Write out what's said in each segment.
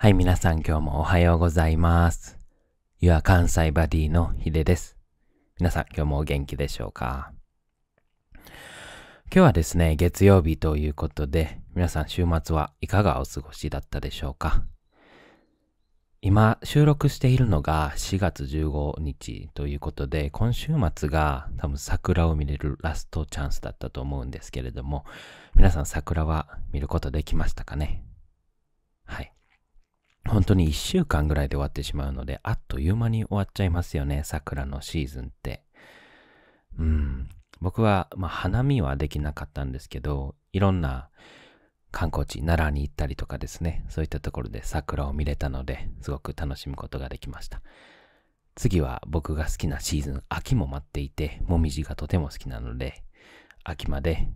はい、皆さん今日もおはようございます。are 関西バディのヒデです。皆さん今日もお元気でしょうか今日はですね、月曜日ということで、皆さん週末はいかがお過ごしだったでしょうか今収録しているのが4月15日ということで、今週末が多分桜を見れるラストチャンスだったと思うんですけれども、皆さん桜は見ることできましたかね本当に1週間ぐらいで終わってしまうので、あっという間に終わっちゃいますよね、桜のシーズンって。うん。僕は、まあ、花見はできなかったんですけど、いろんな観光地、奈良に行ったりとかですね、そういったところで桜を見れたので、すごく楽しむことができました。次は僕が好きなシーズン、秋も待っていて、もみじがとても好きなので、秋まで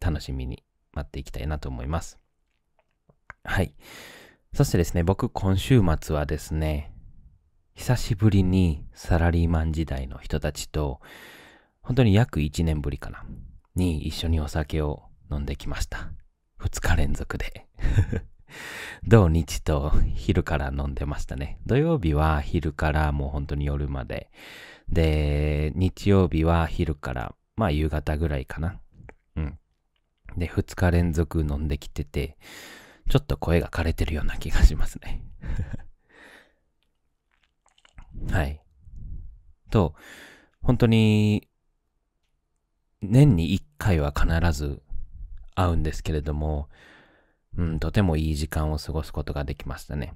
楽しみに待っていきたいなと思います。はい。そしてですね、僕今週末はですね、久しぶりにサラリーマン時代の人たちと、本当に約1年ぶりかな、に一緒にお酒を飲んできました。2日連続で。土日と昼から飲んでましたね。土曜日は昼からもう本当に夜まで。で、日曜日は昼から、まあ夕方ぐらいかな。うん。で、2日連続飲んできてて、ちょっと声が枯れてるような気がしますね はい。と、本当に、年に1回は必ず会うんですけれども、うん、とてもいい時間を過ごすことができましたね。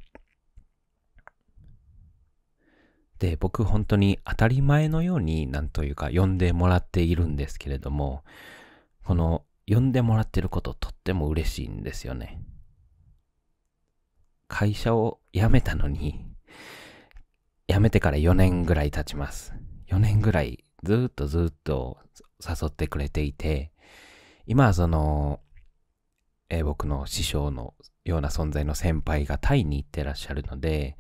で、僕本当に当たり前のように、なんというか、呼んでもらっているんですけれども、この、呼んでもらってることとっても嬉しいんですよね。会社を辞めたのに、辞めてから4年ぐらい経ちます。4年ぐらいずっとずっと誘ってくれていて、今はその、えー、僕の師匠のような存在の先輩がタイに行ってらっしゃるので、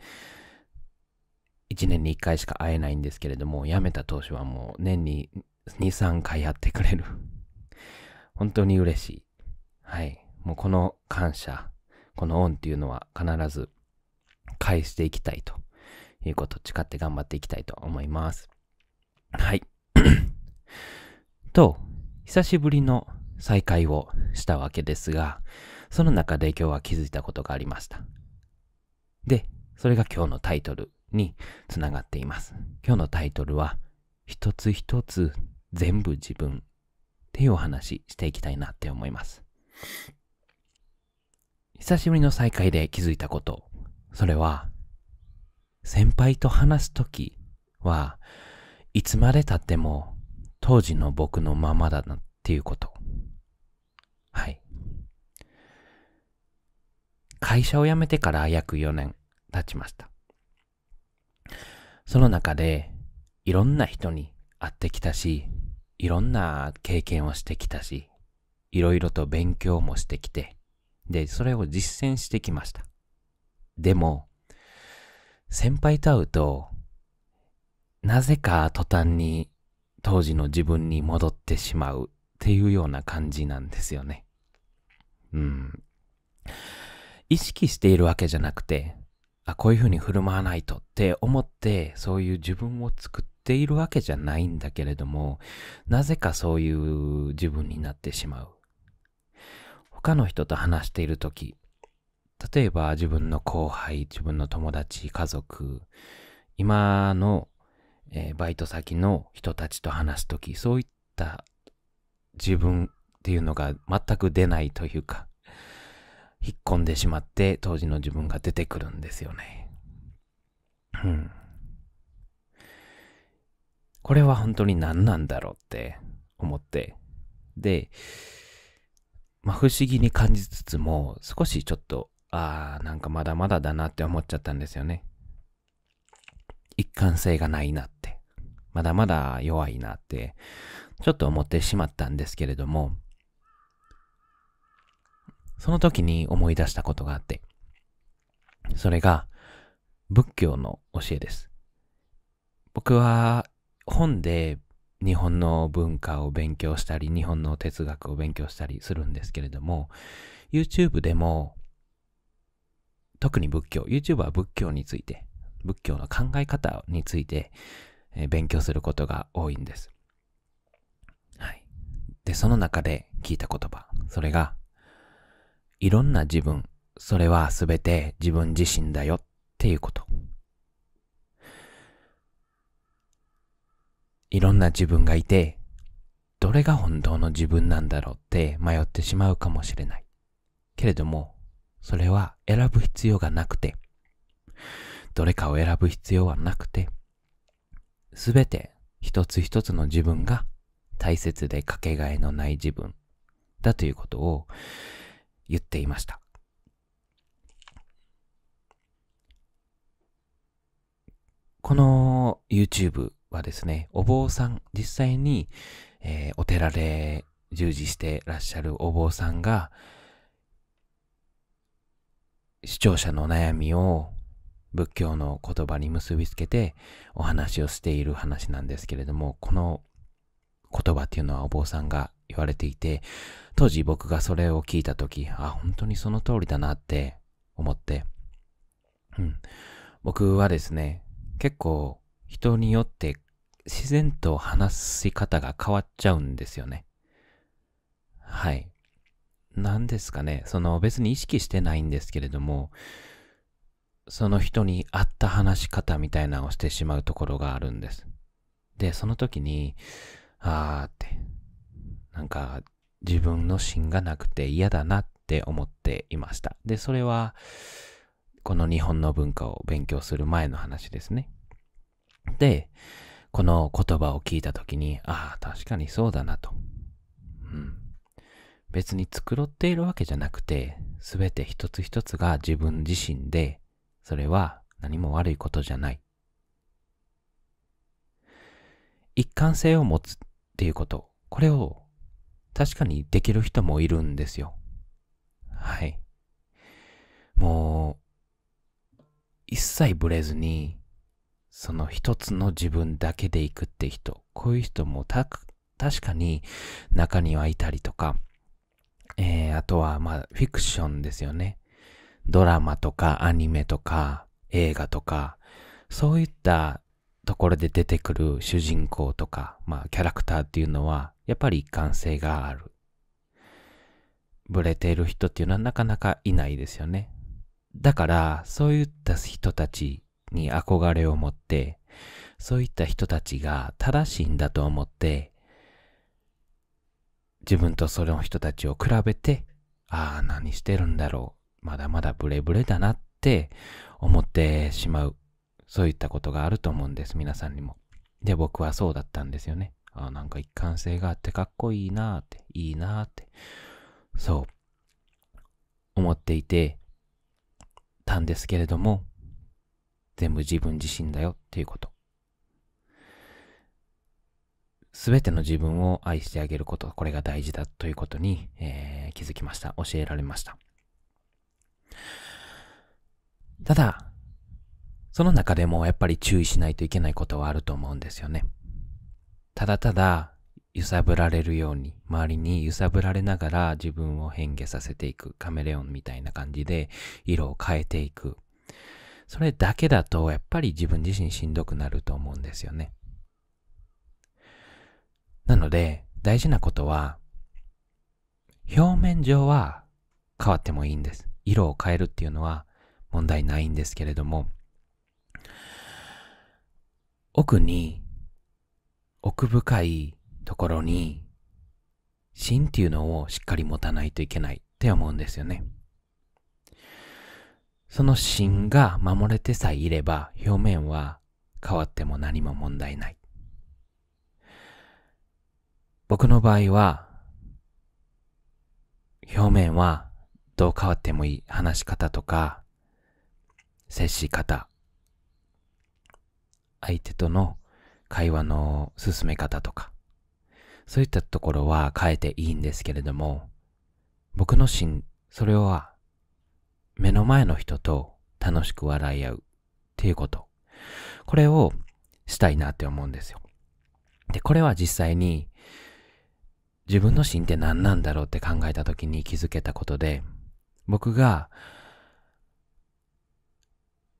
1年に1回しか会えないんですけれども、辞めた当初はもう年に2、3回やってくれる。本当に嬉しい。はい。もうこの感謝。この恩っていうのは必ず返していきたいということを誓って頑張っていきたいと思います。はい。と、久しぶりの再会をしたわけですが、その中で今日は気づいたことがありました。で、それが今日のタイトルにつながっています。今日のタイトルは、一つ一つ全部自分っていうお話していきたいなって思います。久しぶりの再会で気づいたこと。それは、先輩と話すときは、いつまで経っても当時の僕のままだなっていうこと。はい。会社を辞めてから約4年経ちました。その中で、いろんな人に会ってきたし、いろんな経験をしてきたし、いろいろと勉強もしてきて、で、それを実践してきました。でも、先輩と会うと、なぜか途端に当時の自分に戻ってしまうっていうような感じなんですよね。うん。意識しているわけじゃなくて、あ、こういうふうに振る舞わないとって思って、そういう自分を作っているわけじゃないんだけれども、なぜかそういう自分になってしまう。他の人と話している時例えば自分の後輩自分の友達家族今の、えー、バイト先の人たちと話す時そういった自分っていうのが全く出ないというか引っ込んでしまって当時の自分が出てくるんですよね。うん。これは本当に何なんだろうって思って。で、まあ、不思議に感じつつも、少しちょっと、ああ、なんかまだまだだなって思っちゃったんですよね。一貫性がないなって、まだまだ弱いなって、ちょっと思ってしまったんですけれども、その時に思い出したことがあって、それが仏教の教えです。僕は本で日本の文化を勉強したり、日本の哲学を勉強したりするんですけれども、YouTube でも、特に仏教、YouTube は仏教について、仏教の考え方について、え勉強することが多いんです。はい。で、その中で聞いた言葉、それが、いろんな自分、それは全て自分自身だよっていうこと。いろんな自分がいて、どれが本当の自分なんだろうって迷ってしまうかもしれない。けれども、それは選ぶ必要がなくて、どれかを選ぶ必要はなくて、すべて一つ一つの自分が大切でかけがえのない自分だということを言っていました。この YouTube はですね、お坊さん、実際に、えー、お寺で従事してらっしゃるお坊さんが、視聴者の悩みを仏教の言葉に結びつけてお話をしている話なんですけれども、この言葉っていうのはお坊さんが言われていて、当時僕がそれを聞いたとき、あ、本当にその通りだなって思って、うん。僕はですね、結構人によって自然と話し方が変わっちゃうんですよね。はい。何ですかね。その別に意識してないんですけれども、その人に合った話し方みたいなのをしてしまうところがあるんです。で、その時に、あーって、なんか自分の芯がなくて嫌だなって思っていました。で、それは、この日本の文化を勉強する前の話ですね。で、この言葉を聞いた時に、ああ、確かにそうだなと。うん。別に繕っているわけじゃなくて、すべて一つ一つが自分自身で、それは何も悪いことじゃない。一貫性を持つっていうこと。これを確かにできる人もいるんですよ。はい。もう、一切ブレずに、その一つの自分だけで行くって人、こういう人もた、確かに中にはいたりとか、えー、あとは、まあ、フィクションですよね。ドラマとかアニメとか映画とか、そういったところで出てくる主人公とか、まあ、キャラクターっていうのは、やっぱり一貫性がある。ブレている人っていうのはなかなかいないですよね。だから、そういった人たちに憧れを持って、そういった人たちが正しいんだと思って、自分とその人たちを比べて、ああ、何してるんだろう。まだまだブレブレだなって思ってしまう。そういったことがあると思うんです、皆さんにも。で、僕はそうだったんですよね。ああ、なんか一貫性があってかっこいいなーって、いいなーって。そう。思っていてたんですけれども、全部自分自身だよっていうこと。すべての自分を愛してあげること、これが大事だということに、えー、気づきました。教えられました。ただ、その中でもやっぱり注意しないといけないことはあると思うんですよね。ただただ揺さぶられるように、周りに揺さぶられながら自分を変化させていく、カメレオンみたいな感じで色を変えていく。それだけだと、やっぱり自分自身しんどくなると思うんですよね。なので、大事なことは、表面上は変わってもいいんです。色を変えるっていうのは問題ないんですけれども、奥に、奥深いところに、芯っていうのをしっかり持たないといけないって思うんですよね。その芯が守れてさえいれば表面は変わっても何も問題ない。僕の場合は、表面はどう変わってもいい話し方とか、接し方、相手との会話の進め方とか、そういったところは変えていいんですけれども、僕の芯、それは目の前の人と楽しく笑い合うっていうこと。これをしたいなって思うんですよ。で、これは実際に自分の芯って何なんだろうって考えた時に気づけたことで、僕が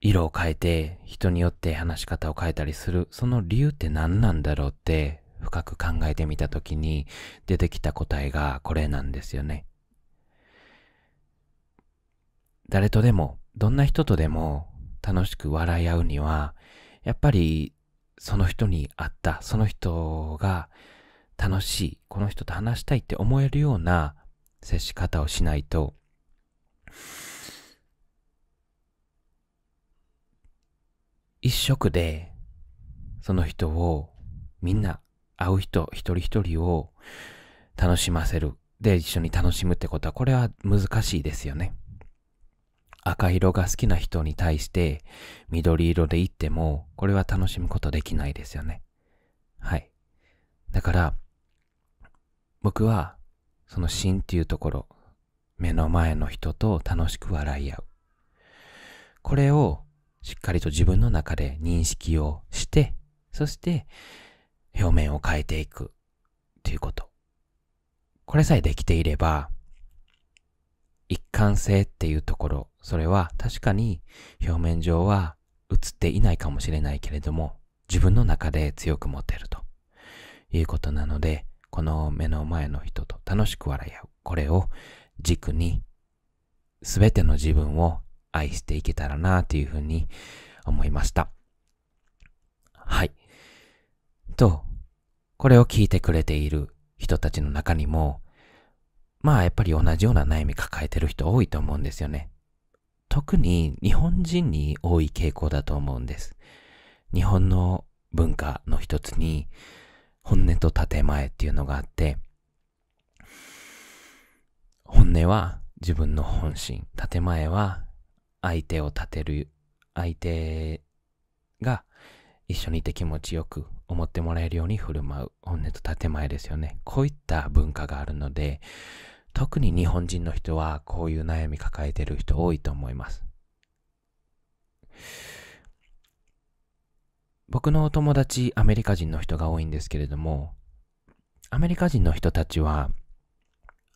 色を変えて人によって話し方を変えたりする、その理由って何なんだろうって深く考えてみた時に出てきた答えがこれなんですよね。誰とでも、どんな人とでも楽しく笑い合うには、やっぱりその人に会った、その人が楽しい、この人と話したいって思えるような接し方をしないと、一色でその人をみんな会う人一人一人を楽しませるで一緒に楽しむってことはこれは難しいですよね。赤色が好きな人に対して緑色でいっても、これは楽しむことできないですよね。はい。だから、僕は、その心っていうところ、目の前の人と楽しく笑い合う。これをしっかりと自分の中で認識をして、そして表面を変えていくっていうこと。これさえできていれば、一貫性っていうところ、それは確かに表面上は映っていないかもしれないけれども、自分の中で強く持てるということなので、この目の前の人と楽しく笑い合う。これを軸に、すべての自分を愛していけたらなというふうに思いました。はい。と、これを聞いてくれている人たちの中にも、まあやっぱり同じような悩み抱えてる人多いと思うんですよね。特に日本人に多い傾向だと思うんです。日本の文化の一つに本音と建前っていうのがあって、本音は自分の本心、建前は相手を立てる、相手が一緒にいて気持ちよく思ってもらえるように振る舞う本音と建前ですよね。こういった文化があるので、特に日本人の人はこういう悩み抱えてる人多いと思います。僕のお友達アメリカ人の人が多いんですけれども、アメリカ人の人たちは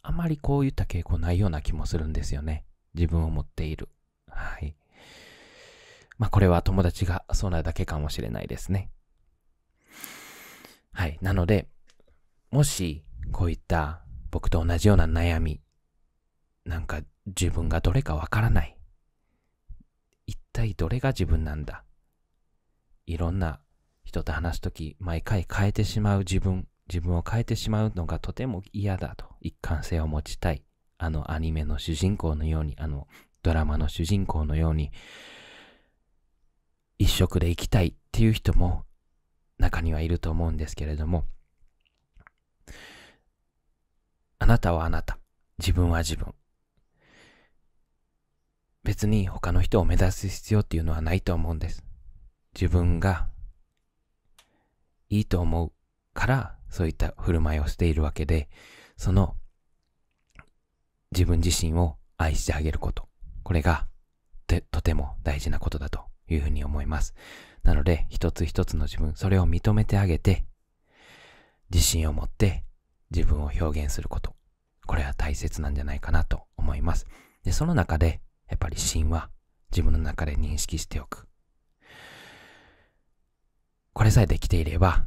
あまりこういった傾向ないような気もするんですよね。自分を持っている。はい。まあこれは友達がそうなだけかもしれないですね。はい。なので、もしこういった僕と同じような悩み、なんか自分がどれかわからない。一体どれが自分なんだいろんな人と話すとき、毎回変えてしまう自分、自分を変えてしまうのがとても嫌だと、一貫性を持ちたい。あのアニメの主人公のように、あのドラマの主人公のように、一色で生きたいっていう人も中にはいると思うんですけれども、あなたはあなた、自分は自分。別に他の人を目指す必要っていうのはないと思うんです。自分がいいと思うからそういった振る舞いをしているわけで、その自分自身を愛してあげること。これがととても大事なことだというふうに思います。なので一つ一つの自分、それを認めてあげて、自信を持って自分を表現すること。これは大切なんじゃないかなと思います。で、その中で、やっぱり神は自分の中で認識しておく。これさえできていれば、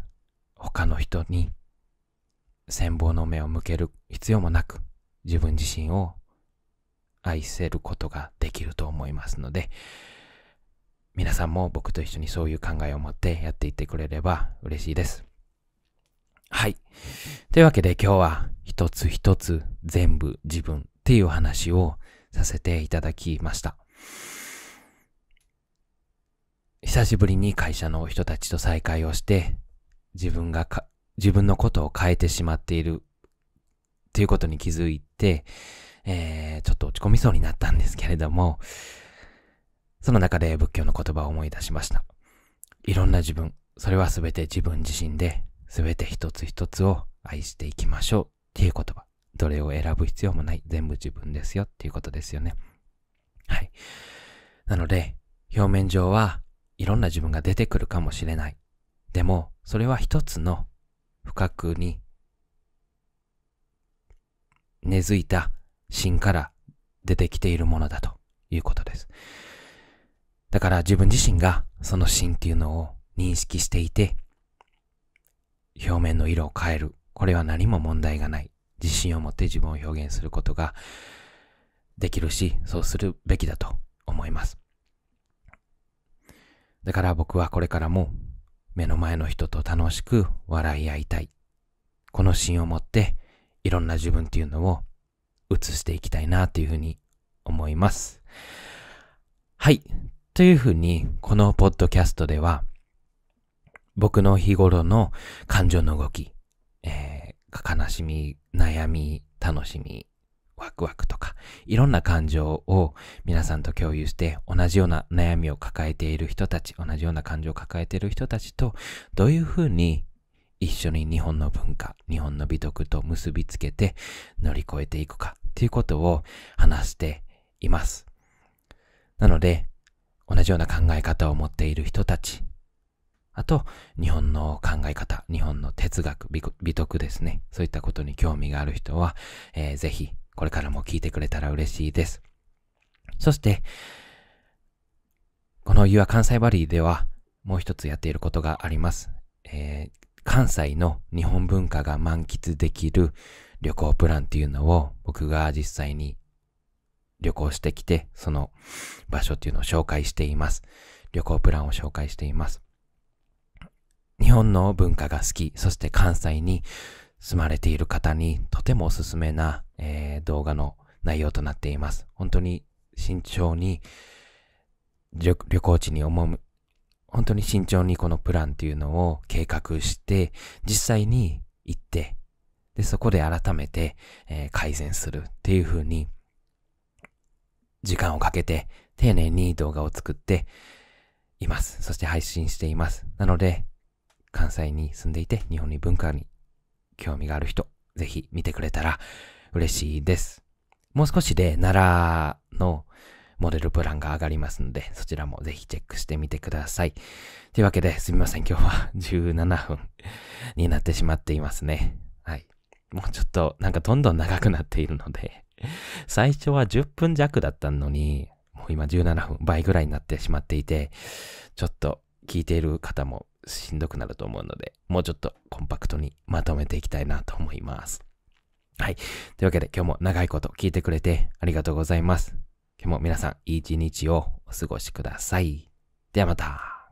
他の人に羨望の目を向ける必要もなく、自分自身を愛せることができると思いますので、皆さんも僕と一緒にそういう考えを持ってやっていってくれれば嬉しいです。はい。というわけで今日は一つ一つ全部自分っていうお話をさせていただきました。久しぶりに会社の人たちと再会をして、自分がか、自分のことを変えてしまっているっていうことに気づいて、えー、ちょっと落ち込みそうになったんですけれども、その中で仏教の言葉を思い出しました。いろんな自分、それは全て自分自身で、すべて一つ一つを愛していきましょうっていう言葉。どれを選ぶ必要もない。全部自分ですよっていうことですよね。はい。なので、表面上はいろんな自分が出てくるかもしれない。でも、それは一つの深くに根付いた芯から出てきているものだということです。だから自分自身がその芯っていうのを認識していて、表面の色を変える。これは何も問題がない。自信を持って自分を表現することができるし、そうするべきだと思います。だから僕はこれからも目の前の人と楽しく笑い合いたい。この芯を持っていろんな自分っていうのを映していきたいなというふうに思います。はい。というふうに、このポッドキャストでは僕の日頃の感情の動き、えー、悲しみ、悩み、楽しみ、ワクワクとか、いろんな感情を皆さんと共有して、同じような悩みを抱えている人たち、同じような感情を抱えている人たちと、どういうふうに一緒に日本の文化、日本の美徳と結びつけて乗り越えていくかということを話しています。なので、同じような考え方を持っている人たち、あと、日本の考え方、日本の哲学、美徳ですね。そういったことに興味がある人は、えー、ぜひ、これからも聞いてくれたら嬉しいです。そして、この You are 関西バリーでは、もう一つやっていることがあります。えー、関西の日本文化が満喫できる旅行プランっていうのを、僕が実際に旅行してきて、その場所っていうのを紹介しています。旅行プランを紹介しています。日本の文化が好き、そして関西に住まれている方にとてもおすすめな、えー、動画の内容となっています。本当に慎重に旅行地に赴本当に慎重にこのプランっていうのを計画して、実際に行って、で、そこで改めて、えー、改善するっていう風に、時間をかけて丁寧に動画を作っています。そして配信しています。なので、関西に住んでいて日本に文化に興味がある人、ぜひ見てくれたら嬉しいです。もう少しで奈良のモデルプランが上がりますので、そちらもぜひチェックしてみてください。というわけですみません、今日は17 分になってしまっていますね。はい。もうちょっとなんかどんどん長くなっているので、最初は10分弱だったのに、もう今17分倍ぐらいになってしまっていて、ちょっと聞いている方もしんどくなると思うので、もうちょっとコンパクトにまとめていきたいなと思います。はい。というわけで今日も長いこと聞いてくれてありがとうございます。今日も皆さんいい一日をお過ごしください。ではまた。